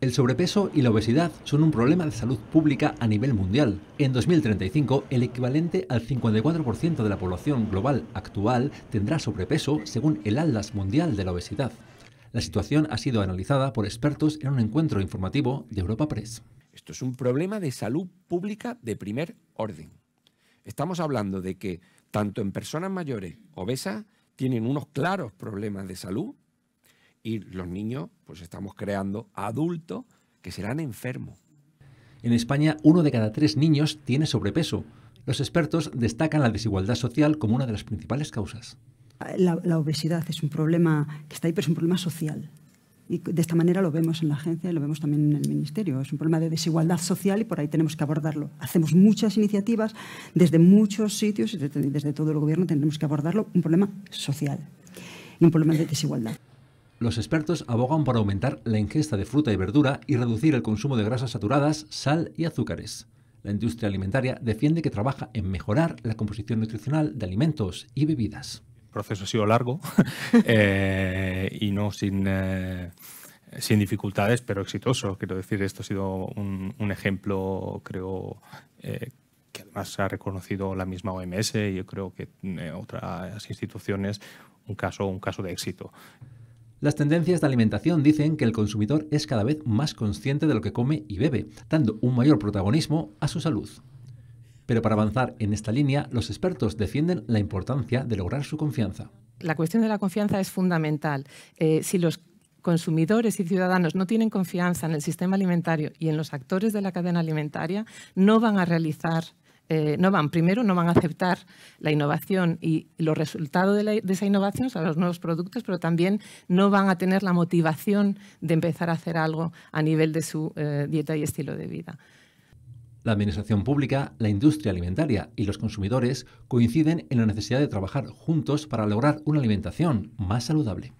El sobrepeso y la obesidad son un problema de salud pública a nivel mundial. En 2035, el equivalente al 54% de la población global actual tendrá sobrepeso según el Atlas Mundial de la Obesidad. La situación ha sido analizada por expertos en un encuentro informativo de Europa Press. Esto es un problema de salud pública de primer orden. Estamos hablando de que tanto en personas mayores obesas tienen unos claros problemas de salud y los niños, pues estamos creando adultos que serán enfermos. En España, uno de cada tres niños tiene sobrepeso. Los expertos destacan la desigualdad social como una de las principales causas. La, obesidad es un problema que está ahí, pero es un problema social. Y de esta manera lo vemos en la agencia y lo vemos también en el Ministerio. Es un problema de desigualdad social y por ahí tenemos que abordarlo. Hacemos muchas iniciativas desde muchos sitios y desde, todo el Gobierno tenemos que abordarlo, un problema social y un problema de desigualdad los expertos abogan por aumentar la ingesta de fruta y verdura y reducir el consumo de grasas saturadas, sal y azúcares. La industria alimentaria defiende que trabaja en mejorar la composición nutricional de alimentos y bebidas. El proceso ha sido largo eh, y no eh, sin... dificultades, pero exitoso. Quiero decir, esto ha sido un, ejemplo, creo, eh, que además ha reconocido la misma OMS y yo creo que otras instituciones, un caso, un caso de éxito. Las tendencias de alimentación dicen que el consumidor es cada vez más consciente de lo que come y bebe, dando un mayor protagonismo a su salud. Pero para avanzar en esta línea, los expertos defienden la importancia de lograr su confianza. La cuestión de la confianza es fundamental. Eh, si los consumidores y ciudadanos no tienen confianza en el sistema alimentario y en los actores de la cadena alimentaria, no van a realizar eh, no van, primero, no van a aceptar la innovación y los resultados de, esa innovación, o los nuevos productos, pero también no van a tener la motivación de empezar a hacer algo a nivel de su eh, dieta y estilo de vida. La administración pública, la industria alimentaria y los consumidores coinciden en la necesidad de trabajar juntos para lograr una alimentación más saludable.